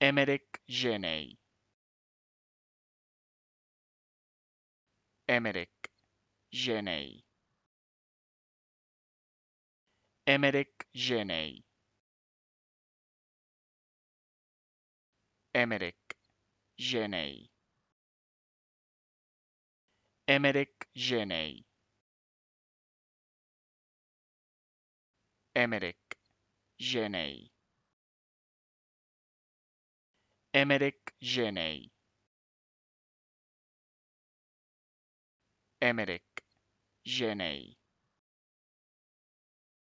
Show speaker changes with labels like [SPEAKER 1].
[SPEAKER 1] Emeric Jenay. Emeric Jenay. Emeric Jenay. Emeric Jenay. Emeric Jenay. Emeric Jenay. Emeric Jeney. Emeric Jeney.